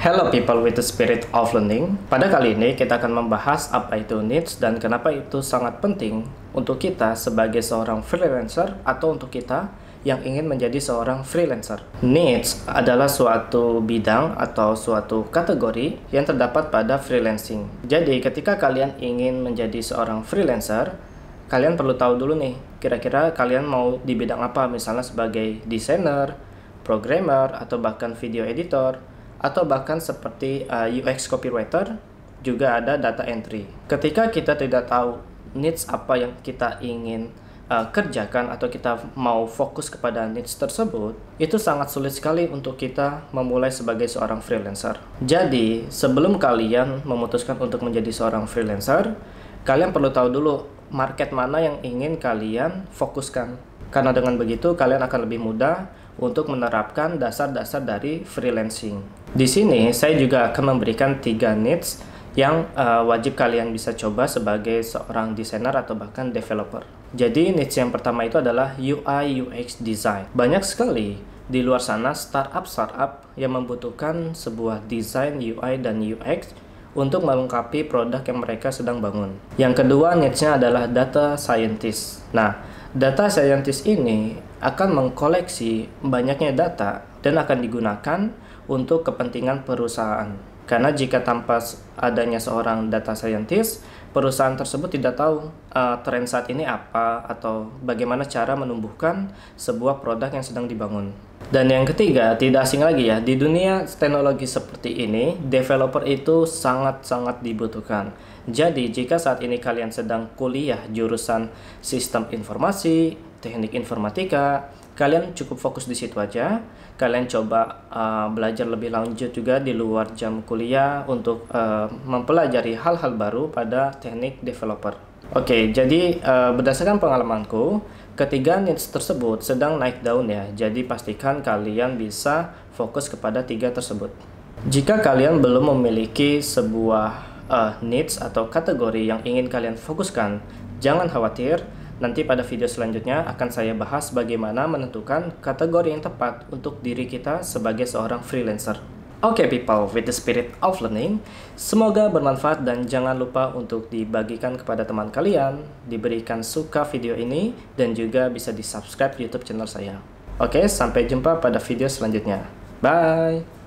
Hello people with the spirit of learning. Pada kali ini kita akan membahas apa itu needs dan kenapa itu sangat penting untuk kita sebagai seorang freelancer atau untuk kita yang ingin menjadi seorang freelancer. Needs adalah suatu bidang atau suatu kategori yang terdapat pada freelancing. Jadi ketika kalian ingin menjadi seorang freelancer, kalian perlu tahu dulu nih kira-kira kalian mau di bidang apa misalnya sebagai desainer, programmer atau bahkan video editor atau bahkan seperti uh, eh, UX copywriter juga ada data entry. Ketika kita tidak tahu needs apa yang kita ingin uh, kerjakan atau kita mau fokus kepada needs tersebut, itu sangat sulit sekali untuk kita memulai sebagai seorang freelancer. Jadi, sebelum kalian memutuskan untuk menjadi seorang freelancer, kalian perlu tahu dulu market mana yang ingin kalian fokuskan. Karena dengan begitu kalian akan lebih mudah untuk menerapkan dasar-dasar dari freelancing. Di sini saya juga akan memberikan tiga needs yang uh, wajib kalian bisa coba sebagai seorang desainer atau bahkan developer. Jadi niche yang pertama itu adalah UI UX design. Banyak sekali di luar sana startup-startup yang membutuhkan sebuah desain UI dan UX untuk melengkapi produk yang mereka sedang bangun. Yang kedua, niche-nya adalah data scientist. Nah, data scientist ini akan mengkoleksi banyaknya data dan akan digunakan untuk kepentingan perusahaan. Karena jika tanpa adanya seorang data scientist, perusahaan tersebut tidak tahu uh, tren saat ini apa atau bagaimana cara menumbuhkan sebuah produk yang sedang dibangun. Dan yang ketiga, tidak asing lagi ya, di dunia teknologi seperti ini, developer itu sangat-sangat dibutuhkan. Jadi, jika saat ini kalian sedang kuliah jurusan sistem informasi, teknik informatika, kalian cukup fokus di situ aja. Kalian coba uh, belajar lebih lanjut juga di luar jam kuliah untuk uh, mempelajari hal-hal baru pada teknik developer. Oke, okay, jadi uh, berdasarkan pengalamanku, ketiga niche tersebut sedang naik daun ya. Jadi pastikan kalian bisa fokus kepada tiga tersebut. Jika kalian belum memiliki sebuah uh, needs atau kategori yang ingin kalian fokuskan, jangan khawatir. Nanti pada video selanjutnya akan saya bahas bagaimana menentukan kategori yang tepat untuk diri kita sebagai seorang freelancer. Oke okay, people, with the spirit of learning, semoga bermanfaat dan jangan lupa untuk dibagikan kepada teman kalian, diberikan suka video ini, dan juga bisa di subscribe YouTube channel saya. Oke, okay, sampai jumpa pada video selanjutnya. Bye!